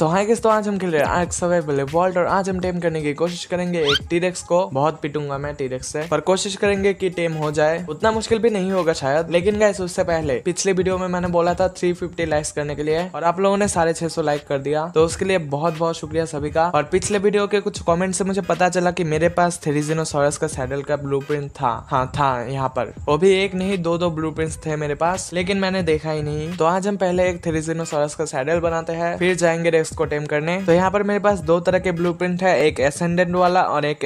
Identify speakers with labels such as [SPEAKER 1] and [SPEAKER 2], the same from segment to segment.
[SPEAKER 1] सो hi guys तो आज हम खेल रहे हैं आर्क सर्वाइवल वर्ल्ड और आज हम टेम करने की कोशिश करेंगे एक टीरेक्स को बहुत पिटूंगा मैं टीरेक्स से पर कोशिश करेंगे कि टेम हो जाए उतना मुश्किल भी नहीं होगा शायद लेकिन गाइस उससे पहले पिछले वीडियो में मैंने बोला था 350 लाइक्स करने के लिए और आप लोगों ने साढ़े छह सौ लाइक कर दिया तो उसके लिए बहुत बहुत शुक्रिया सभी का और पिछले वीडियो के कुछ कॉमेंट से मुझे पता चला की मेरे पास थ्रीजिनोसोरस का सैडल का ब्लू था हाँ था यहाँ पर वो भी एक नहीं दो दो ब्लू थे मेरे पास लेकिन मैंने देखा ही नहीं तो आज हम पहले एक सोरस का सैडल बनाते हैं फिर जाएंगे को टेम करने तो यहाँ पर मेरे पास दो तरह के ब्लू है एक एसेंडेंट वाला और एक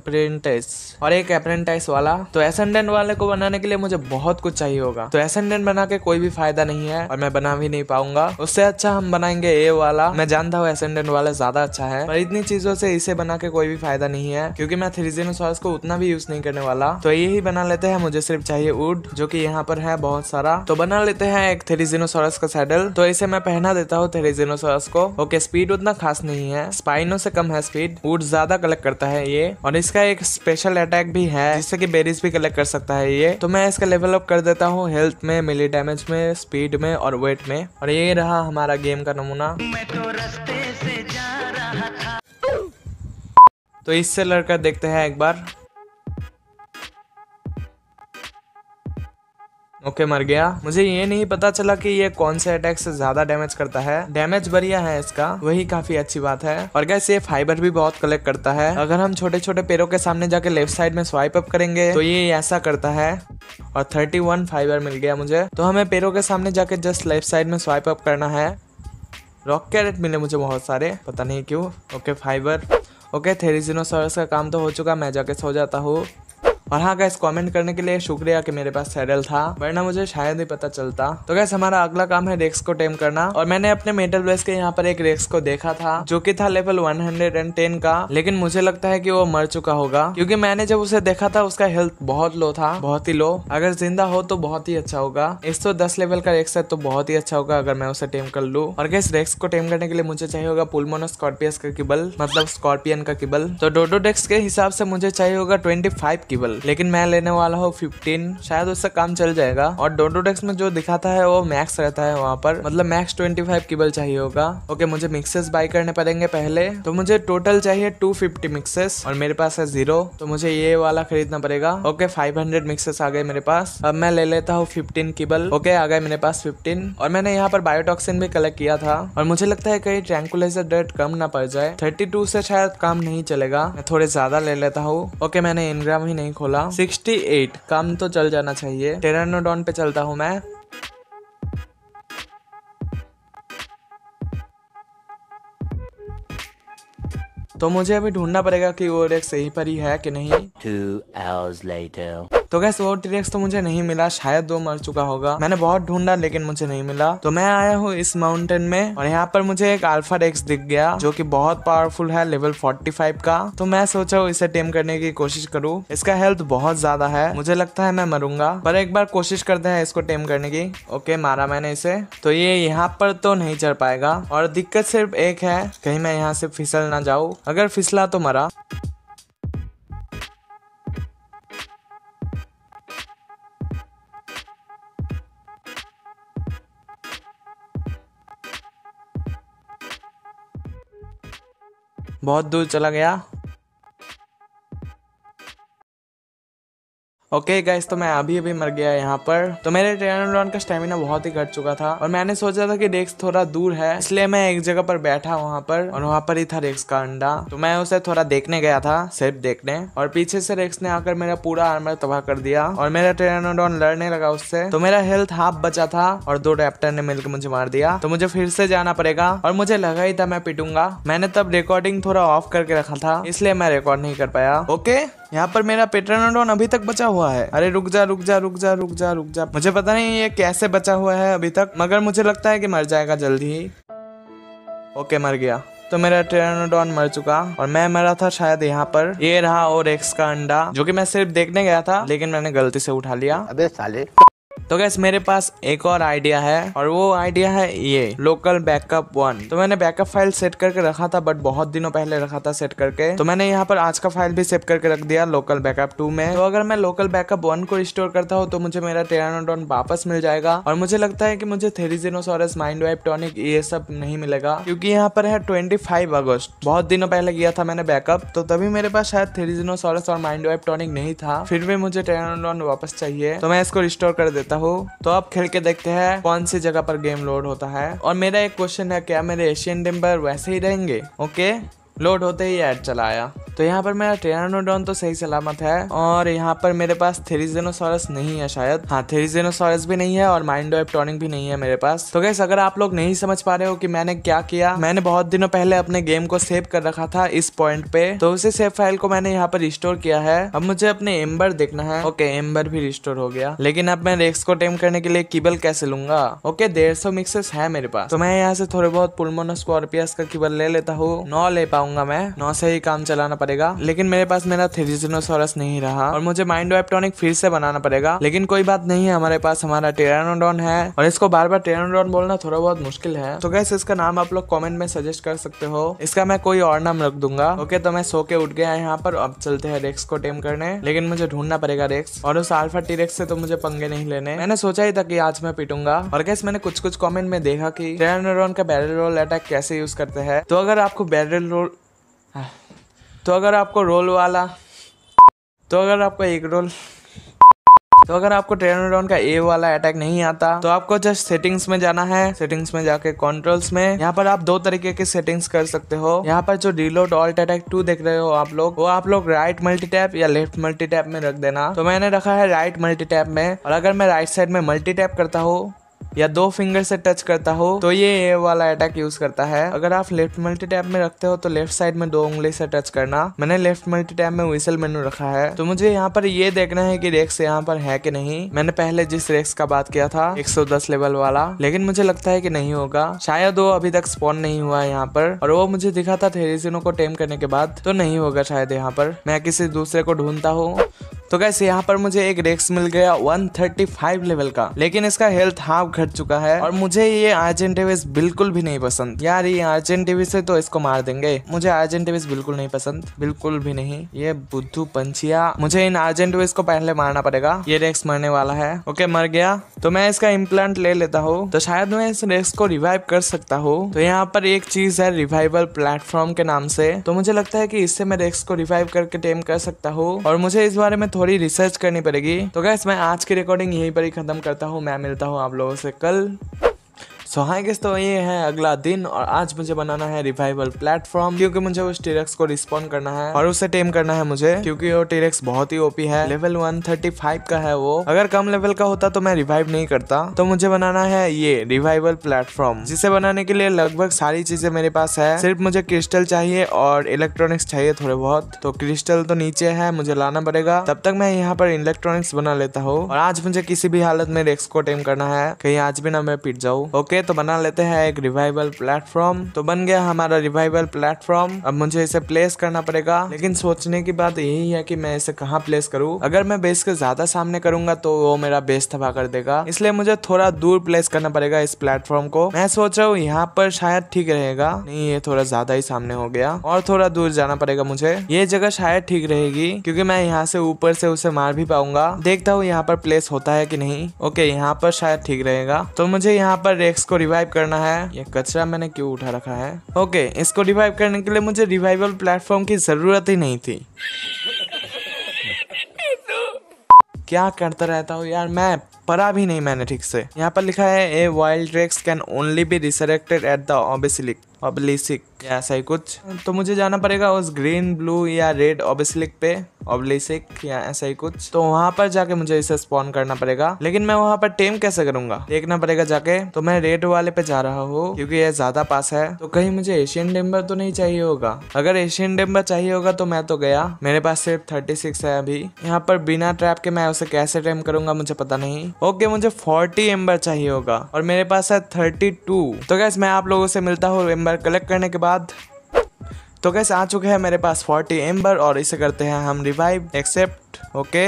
[SPEAKER 1] अप्रेंटिस और एक अप्रेंटिस वाला तो एसेंडेंट वाले को बनाने के लिए मुझे बहुत कुछ चाहिए होगा तो एसेंडेंट बना के कोई भी फायदा नहीं है और मैं बना भी नहीं पाऊंगा उससे अच्छा हम बनाएंगे ए वाला मैं जानता हूँ एसेंडेंट वाला ज्यादा अच्छा है पर इतनी चीजों से इसे बना के कोई भी फायदा नहीं है क्योंकि मैं थ्रीजेनोसॉरस को उतना भी यूज नहीं करने वाला तो ये ही बना लेते हैं मुझे सिर्फ चाहिए वुड जो की यहाँ पर है बहुत सारा तो बना लेते हैं एक थ्रीजेनोसॉरस का सैडल तो इसे मैं पहना देता हूँ थ्रीजेनोसॉरस को ओके स्पीड उतना खास नहीं है स्पाइनो से कम है स्पीड वुड ज्यादा कलेक्ट करता है ये और इस इसका एक स्पेशल अटैक भी है जिससे कि बेरीज भी कलेक्ट कर सकता है ये तो मैं इसका लेवल अप कर देता हूँ हेल्थ में मिली डैमेज में स्पीड में और वेट में और ये रहा हमारा गेम का नमूना तो इससे लड़कर देखते हैं एक बार ओके मर गया मुझे ये नहीं पता चला कि ये कौन से अटैक से ज्यादा डैमेज करता है डैमेज बढ़िया है इसका वही काफी अच्छी बात है और गैस ये फाइबर भी बहुत कलेक्ट करता है अगर हम छोटे छोटे पेड़ों के सामने जाके लेफ्ट साइड में स्वाइप अप करेंगे तो ये ऐसा करता है और थर्टी फाइबर मिल गया मुझे तो हमें पेड़ों के सामने जाके जस्ट लेफ्ट साइड में स्वाइप अप करना है रॉक कैरेट मिले मुझे बहुत सारे पता नहीं क्यों ओके फाइबर ओके थेरिजिनोसॉरस का काम तो हो चुका मैं जाके सो जाता हूँ और हाँ गैस कॉमेंट करने के लिए शुक्रिया कि मेरे पास सैडल था वरना मुझे शायद ही पता चलता तो गैस हमारा अगला काम है रेक्स को टेम करना और मैंने अपने मेटल बेस के यहाँ पर एक रेक्स को देखा था जो की था लेवल वन का लेकिन मुझे लगता है की वो मर चुका होगा क्यूँकी मैंने जब उसे देखा था उसका हेल्थ बहुत लो था बहुत ही लो अगर जिंदा हो तो बहुत ही अच्छा होगा इस तो दस लेवल का रेक्स है तो बहुत ही अच्छा होगा अगर मैं उसे टेम कर लू और गैस रेक्स को टेम करने के लिए मुझे चाहिए होगा पुलमोनो स्कॉर्पियस का किबल मतलब स्कॉर्पियन का किबल तो डोडो डेक्स के हिसाब से मुझे चाहिए होगा ट्वेंटी फाइव किबल लेकिन मैं लेने वाला हूँ फिफ्टीन शायद उससे काम चल जाएगा और डोटो में जो दिखाता है वो मैक्स रहता है वहाँ पर मतलब मैक्स ट्वेंटी फाइव केबल चाहिए होगा ओके मुझे मिक्सेस बाय करने पड़ेंगे पहले तो मुझे टोटल चाहिए टू फिफ्टी मिक्सेस और मेरे पास है जीरो तो मुझे ये वाला खरीदना पड़ेगा ओके फाइव हंड्रेड मिक्सेस आ गए मेरे पास अब मैं ले लेता हूँ फिफ्टीन केबल ओके आ गए मेरे पास फिफ्टीन और मैंने यहाँ पर बायोटॉक्सिन भी कलेक्ट किया था और मुझे लगता है कहीं ट्रैंकुलजर डेट कम ना पड़ जाए थर्टी टू से शायद काम नहीं चलेगा मैं थोड़े ज्यादा ले लेता हूँ ओके मैंने इनग्राम ही नहीं खोला बोला सिक्सटी एट कम तो चल जाना चाहिए टेरानोडॉन पे चलता हूँ मैं तो मुझे अभी ढूंढना पड़ेगा कि वो रेक्स सही पर ही है कि नहीं Two hours later. तो गैस वो टीरेक्स तो मुझे नहीं मिला शायद वो मर चुका होगा मैंने बहुत ढूंढा लेकिन मुझे नहीं मिला तो मैं आया हूँ इस माउंटेन में और यहाँ पर मुझे एक अल्फा डेक्स दिख गया जो की बहुत पावरफुल है लेवल फोर्टी का तो मैं सोचा हूँ इसे टेम करने की कोशिश करूँ इसका हेल्थ बहुत ज्यादा है मुझे लगता है मैं मरूंगा पर एक बार कोशिश करते हैं इसको टेम करने की ओके मारा मैंने इसे तो ये यहाँ पर तो नहीं चढ़ पाएगा और दिक्कत सिर्फ एक है कहीं मैं यहाँ से फिसल ना जाऊँ अगर फिसला तो मरा बहुत दूर चला गया ओके okay गाइस तो मैं अभी अभी मर गया यहाँ पर तो मेरे टेरानोडॉन का स्टेमिना बहुत ही घट चुका था और मैंने सोचा था कि डेक्स थोड़ा दूर है इसलिए मैं एक जगह पर बैठा वहाँ पर और वहाँ पर ही था रेक्स का अंडा तो मैं उसे थोड़ा देखने गया था सिर्फ देखने और पीछे से रेक्स ने आकर मेरा पूरा आर्मर तबाह कर दिया और मेरा ट्रेन लड़ने लगा उससे तो मेरा हेल्थ हाफ बचा था और दो डेप्टर ने मिलकर मुझे मार दिया तो मुझे फिर से जाना पड़ेगा और मुझे लगा ही था मैं पिटूंगा मैंने तब रिकॉर्डिंग थोड़ा ऑफ करके रखा था इसलिए मैं रिकॉर्ड नहीं कर पाया ओके यहाँ पर मेरा पेट्रानोडॉन अभी तक बचा हुआ हुआ है अरे रुक जा रुक जा रुक जा रुक जा रुक जा मुझे पता नहीं ये कैसे बचा हुआ है अभी तक मगर मुझे लगता है कि मर जाएगा जल्दी ही ओके मर गया तो मेरा ट्रेनोडॉन मर चुका और मैं मरा था शायद यहाँ पर ये रहा और एक्स का अंडा जो कि मैं सिर्फ देखने गया था लेकिन मैंने गलती से उठा लिया अबे साले तो गैस मेरे पास एक और आइडिया है और वो आइडिया है ये लोकल बैकअप वन तो मैंने बैकअप फाइल सेट करके रखा था बट बहुत दिनों पहले रखा था सेट करके तो मैंने यहाँ पर आज का फाइल भी सेव करके रख दिया लोकल बैकअप टू में तो अगर मैं लोकल बैकअप वन को स्टोर करता हूँ तो मुझे मेरा टेरानोडॉन वापस मिल जाएगा और मुझे लगता है की मुझे थेरिजिनोसॉरस माइंड वाइप टॉनिक ये सब नहीं मिलेगा क्योंकि यहाँ पर है ट्वेंटी फाइव अगस्त बहुत दिनों पहले किया था मैंने बैकअप तो तभी मेरे पास शायद थेरिजिनोसॉरस और माइंड वाइप टॉनिक नहीं था फिर भी मुझे टेरानोडॉन वापस चाहिए तो मैं इसको रिस्टोर कर देता हूँ तो आप खेल के देखते हैं कौन सी जगह पर गेम लोड होता है और मेरा एक क्वेश्चन है क्या मेरे एशियन डिम्बर वैसे ही रहेंगे ओके लोड होते ही ऐड चला आया तो यहाँ पर मेरा टेरानोडॉन तो सही सलामत है और यहाँ पर मेरे पास थेरिजेनोसॉरस नहीं है शायद हाँ थेरिजेनोसॉरस भी नहीं है और माइंड एप्टोनिक भी नहीं है मेरे पास तो गैस अगर आप लोग नहीं समझ पा रहे हो कि मैंने क्या किया मैंने बहुत दिनों पहले अपने गेम को सेव कर रखा था इस पॉइंट पे तो उसे सेव फाइल को मैंने यहाँ पर रिस्टोर किया है अब मुझे अपने एम्बर देखना है ओके एम्बर भी रिस्टोर हो गया लेकिन अब मैं रेक्स को टेम करने के लिए कीबल कैसे लूंगा ओके डेढ़ सौ मिक्सेस है मेरे पास तो मैं यहाँ से थोड़े बहुत पुलमोनो स्कॉर्पियस का कीबल ले लेता हूँ नौ ले पाऊंगा मैं नौ से ही काम चलाना पड़ेगा पड़ेगा लेकिन मेरे पास मेरा थ्रीजिनोसोरस नहीं रहा और मुझे माइंड वेप्टोनिक फिर से बनाना पड़ेगा लेकिन कोई बात नहीं है हमारे पास हमारा टेरानोडॉन है और इसको बार बार टेरानोडॉन बोलना थोड़ा बहुत मुश्किल है तो कैसे इसका नाम आप लोग कॉमेंट में सजेस्ट कर सकते हो इसका मैं कोई और नाम रख दूंगा ओके तो मैं सो के उठ गया यहाँ पर अब चलते हैं रेक्स को टेम करने लेकिन मुझे ढूंढना पड़ेगा रेक्स और उस आल्फा टी रेक्स से तो मुझे पंगे नहीं लेने मैंने सोचा ही था कि आज मैं पिटूंगा और कैसे मैंने कुछ कुछ कमेंट में देखा कि टेरानोडॉन का बैरल रोल अटैक कैसे यूज करते हैं तो अगर आपको बैरल रोल तो अगर आपको रोल वाला तो अगर आपको एक रोल तो अगर आपको टेरनोडॉन का ए वाला अटैक नहीं आता तो आपको जस्ट सेटिंग्स में जाना है सेटिंग्स में जाके कंट्रोल्स में यहाँ पर आप दो तरीके के सेटिंग्स कर सकते हो यहाँ पर जो रिलोड ऑल्ट अटैक टू देख रहे हो आप लोग वो आप लोग राइट मल्टी टैप या लेफ्ट मल्टी टैप में रख देना तो मैंने रखा है राइट मल्टी टैप में और अगर मैं राइट साइड में मल्टी टैप करता हूँ या दो फिंगर से टच करता हो तो ये ए वाला अटैक यूज करता है अगर आप लेफ्ट मल्टी टैप में रखते हो तो लेफ्ट साइड में दो उंगली से टच करना मैंने लेफ्ट मल्टी टैप में विसल मेनू रखा है तो मुझे यहाँ पर ये देखना है की रेक्स यहाँ पर है की नहीं मैंने पहले जिस रेक्स का बात किया था 110 लेवल वाला लेकिन मुझे लगता है की नहीं होगा शायद वो अभी तक स्पॉन नहीं हुआ है यहाँ पर और वो मुझे दिखा था थेरेसिनो को टेम करने के बाद तो नहीं होगा शायद यहाँ पर मैं किसी दूसरे को ढूंढता हूँ तो गैस यहाँ पर मुझे एक रेक्स मिल गया 135 लेवल का लेकिन इसका हेल्थ हाफ घट चुका है और मुझे ये आर्जेंटेविस बिल्कुल भी नहीं पसंद यार ये आर्जेंटेविस है तो इसको मार देंगे मुझे आर्जेंटेविस बिल्कुल नहीं पसंद बिल्कुल भी नहीं ये बुद्धू पंछिया मुझे इन आर्जेंटेविस को पहले मारना पड़ेगा ये रेक्स मरने वाला है ओके मर गया तो मैं इसका इम्प्लांट ले लेता हूँ तो शायद मैं इस रेक्स को रिवाइव कर सकता हूँ तो यहाँ पर एक चीज है रिवाइवल प्लेटफॉर्म के नाम से तो मुझे लगता है की इससे मैं रेक्स को रिवाइव करके टेम कर सकता हूँ और मुझे इस बारे में थोड़ी रिसर्च करनी पड़ेगी तो गैस मैं आज की रिकॉर्डिंग यहीं पर ही खत्म करता हूँ मैं मिलता हूँ आप लोगों से कल सो हाई गेस तो ये है अगला दिन और आज मुझे बनाना है रिवाइवल प्लेटफॉर्म क्योंकि मुझे उस टीरेक्स को रिस्पॉन्ड करना है और उसे टेम करना है मुझे क्योंकि वो टीरेक्स बहुत ही ओपी है लेवल वन थर्टी फाइव का है वो अगर कम लेवल का होता तो मैं रिवाइव नहीं करता तो मुझे बनाना है ये रिवाइवल प्लेटफॉर्म जिसे बनाने के लिए लगभग सारी चीजें मेरे पास है सिर्फ मुझे क्रिस्टल चाहिए और इलेक्ट्रॉनिक्स चाहिए थोड़े बहुत तो क्रिस्टल तो नीचे है मुझे लाना पड़ेगा तब तक मैं यहाँ पर इलेक्ट्रॉनिक्स बना लेता हूँ और आज मुझे किसी भी हालत में रेक्स को टेम करना है कहीं आज भी ना मैं पिट जाऊँ ओके तो बना लेते हैं एक रिवाइवल प्लेटफॉर्म तो बन गया हमारा रिवाइवल प्लेटफॉर्म अब मुझे इसे प्लेस करना पड़ेगा लेकिन सोचने की बात यही है कि मैं इसे कहाँ प्लेस करूँ अगर मैं बेस के ज्यादा सामने करूंगा तो वो मेरा बेस तबाह कर देगा इसलिए मुझे थोड़ा दूर प्लेस करना पड़ेगा इस प्लेटफॉर्म को मैं सोच रहा हूँ यहाँ पर शायद ठीक रहेगा नहीं ये थोड़ा ज्यादा ही सामने हो गया और थोड़ा दूर जाना पड़ेगा मुझे ये जगह शायद ठीक रहेगी क्योंकि मैं यहाँ से ऊपर से उसे मार भी पाऊंगा देखता हूँ यहाँ पर प्लेस होता है कि नहीं ओके यहाँ पर शायद ठीक रहेगा तो मुझे यहाँ पर रेक्स इसको रिवाइव करना है ये कचरा मैंने क्यों उठा रखा है ओके इसको रिवाइव करने के लिए मुझे रिवाइवल प्लेटफॉर्म की जरूरत ही नहीं थी क्या करता रहता हूँ यार मैं पढ़ा भी नहीं मैंने ठीक से यहाँ पर लिखा है a wild rex can only be resurrected at the obelisk या ऐसा ही कुछ तो मुझे जाना पड़ेगा उस ग्रीन ब्लू या रेड ऑब्लिक पे ऑब्लिसिक या ऐसा ही कुछ तो वहाँ पर जाके मुझे इसे स्पॉन करना पड़ेगा लेकिन मैं वहाँ पर टेम कैसे करूंगा देखना पड़ेगा जाके तो मैं रेड वाले पे जा रहा हूँ क्योंकि ये ज्यादा पास है तो कहीं मुझे एशियन डेम्बर तो नहीं चाहिए होगा अगर एशियन डेम्बर चाहिए होगा तो मैं तो गया मेरे पास सिर्फ थर्टी सिक्स है अभी यहाँ पर बिना ट्रैप के मैं उसे कैसे टेम करूंगा मुझे पता नहीं ओके मुझे फोर्टी एम्बर चाहिए होगा और मेरे पास है थर्टी टू तो गैस मैं आप लोगों से मिलता हूँ एम्बर कलेक्ट करने के बाद बाद तो कैसे आ चुके हैं मेरे पास 40 एम्बर और इसे करते हैं हम रिवाइव एक्सेप्ट ओके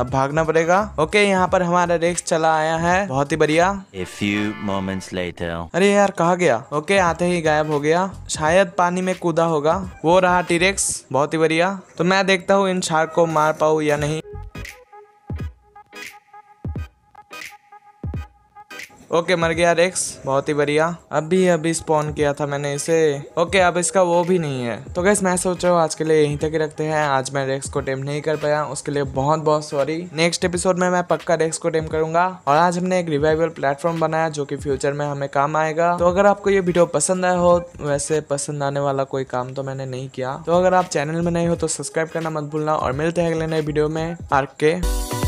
[SPEAKER 1] अब भागना पड़ेगा ओके यहाँ पर हमारा रेक्स चला आया है बहुत ही बढ़िया A few अरे यार कहा गया ओके आते ही गायब हो गया शायद पानी में कूदा होगा वो रहा टीरेक्स बहुत ही बढ़िया तो मैं देखता हूँ इन शार्क को मार पाऊ या नहीं ओके मर गया रेक्स बहुत ही बढ़िया अभी अभी स्पॉन किया था मैंने इसे ओके अब इसका वो भी नहीं है तो गैस मैं सोच रहा हूँ आज के लिए यहीं तक ही रखते हैं आज मैं रेक्स को टेम नहीं कर पाया उसके लिए बहुत बहुत सॉरी नेक्स्ट एपिसोड में मैं पक्का रेक्स को टेम करूंगा और आज हमने एक रिवाइवल प्लेटफॉर्म बनाया जो की फ्यूचर में हमें काम आएगा तो अगर आपको ये वीडियो पसंद आया हो वैसे पसंद आने वाला कोई काम तो मैंने नहीं किया तो अगर आप चैनल में नहीं हो तो सब्सक्राइब करना मत भूलना और मिलते हैं अगले नए वीडियो में पार्क के